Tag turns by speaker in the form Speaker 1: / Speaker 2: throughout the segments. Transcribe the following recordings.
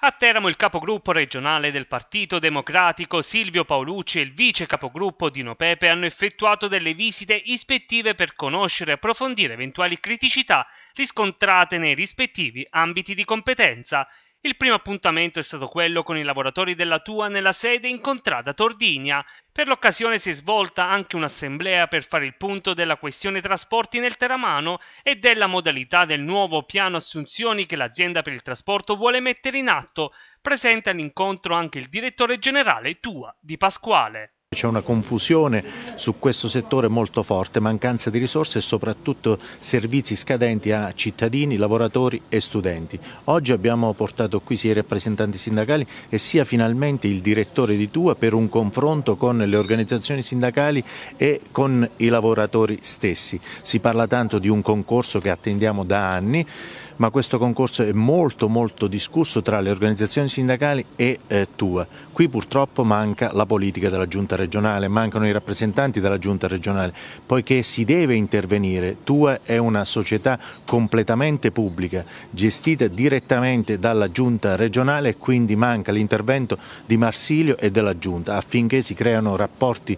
Speaker 1: A Teramo il capogruppo regionale del Partito Democratico Silvio Paolucci e il vice capogruppo Dino Pepe hanno effettuato delle visite ispettive per conoscere e approfondire eventuali criticità riscontrate nei rispettivi ambiti di competenza il primo appuntamento è stato quello con i lavoratori della Tua nella sede incontrata a Tordigna. Per l'occasione si è svolta anche un'assemblea per fare il punto della questione trasporti nel Teramano e della modalità del nuovo piano assunzioni che l'azienda per il trasporto vuole mettere in atto. Presente all'incontro anche il direttore generale Tua di
Speaker 2: Pasquale.
Speaker 3: C'è una confusione su questo settore molto forte, mancanza di risorse e soprattutto servizi scadenti a cittadini, lavoratori e studenti. Oggi abbiamo portato qui sia i rappresentanti sindacali e sia finalmente il direttore di Tua per un confronto con le organizzazioni sindacali e con i lavoratori stessi. Si parla tanto di un concorso che attendiamo da anni ma questo concorso è molto molto discusso tra le organizzazioni sindacali e eh, tua. Qui purtroppo manca la politica della giunta regionale, mancano i rappresentanti della giunta regionale, poiché si deve intervenire. Tua è una società completamente pubblica, gestita direttamente dalla giunta regionale e quindi manca l'intervento di Marsilio e della giunta affinché si creano rapporti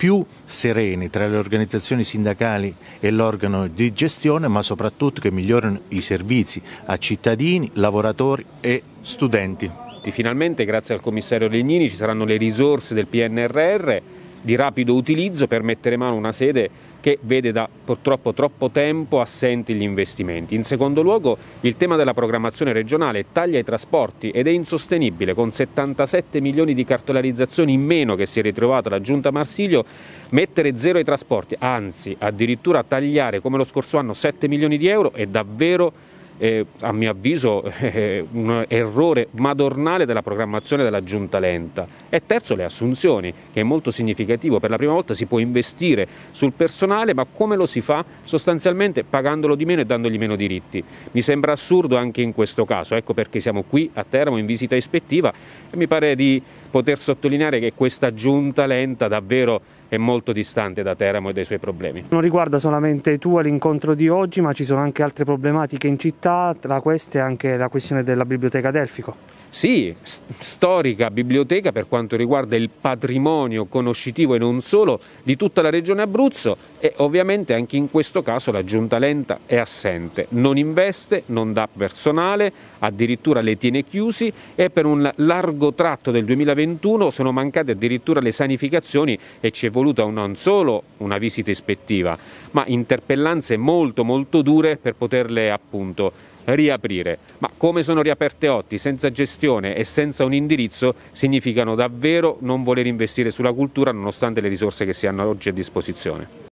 Speaker 3: più sereni tra le organizzazioni sindacali e l'organo di gestione, ma soprattutto che migliorino i servizi a cittadini, lavoratori e studenti. Finalmente, grazie al commissario Legnini, ci saranno le risorse del
Speaker 4: PNRR di rapido utilizzo per mettere mano a una sede che vede da purtroppo troppo tempo assenti gli investimenti. In secondo luogo il tema della programmazione regionale taglia i trasporti ed è insostenibile con 77 milioni di cartolarizzazioni in meno che si è ritrovata la giunta Marsiglio mettere zero ai trasporti, anzi addirittura tagliare come lo scorso anno 7 milioni di euro è davvero eh, a mio avviso eh, un errore madornale della programmazione della giunta lenta e terzo le assunzioni che è molto significativo per la prima volta si può investire sul personale ma come lo si fa sostanzialmente pagandolo di meno e dandogli meno diritti mi sembra assurdo anche in questo caso ecco perché siamo qui a Teramo in visita ispettiva e mi pare di poter sottolineare che questa giunta lenta davvero è molto distante da Teramo e dai suoi problemi.
Speaker 2: Non riguarda solamente tu all'incontro di oggi, ma ci sono anche altre problematiche in città, tra queste anche la questione della biblioteca Delfico.
Speaker 4: Sì, storica biblioteca per quanto riguarda il patrimonio conoscitivo e non solo di tutta la regione Abruzzo e ovviamente anche in questo caso la giunta lenta è assente, non investe, non dà personale, addirittura le tiene chiusi e per un largo tratto del 2021 sono mancate addirittura le sanificazioni e ci è voluto voluta non solo una visita ispettiva, ma interpellanze molto molto dure per poterle appunto riaprire. Ma come sono riaperte Otti, senza gestione e senza un indirizzo, significano davvero non voler investire sulla cultura nonostante le risorse che si hanno oggi a disposizione.